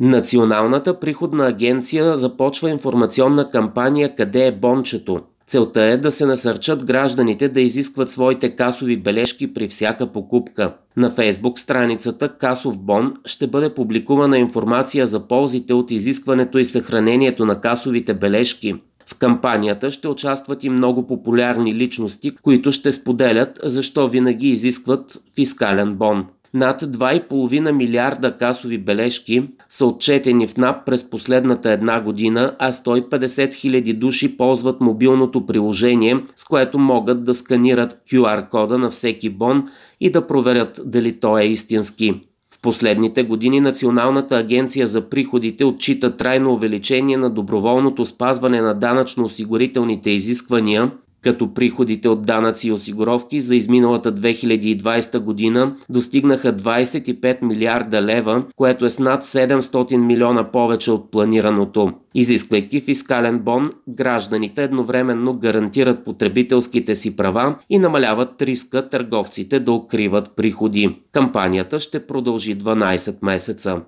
Националната приходна агенция започва информационна кампания Къде е бончето? Целта е да се насърчат гражданите да изискват своите касови бележки при всяка покупка. На фейсбук страницата Касов бон ще бъде публикувана информация за ползите от изискването и съхранението на касовите бележки. В кампанията ще участват и много популярни личности, които ще споделят защо винаги изискват фискален бон. Над 2,5 милиарда касови бележки са отчетени в НАП през последната една година, а 150 хиляди души ползват мобилното приложение, с което могат да сканират QR кода на всеки бон и да проверят дали той е истински В последните години Националната агенция за приходите отчита трайно увеличение на доброволното спазване на данъчно-осигурителните изисквания като приходите от данъци и осигуровки за изминалата 2020 година достигнаха 25 милиарда лева, което е с над 700 милиона повече от планираното. Изисквайки фискален бон, гражданите едновременно гарантират потребителските си права и намаляват риска търговците да укриват приходи. Кампанията ще продължи 12 месеца.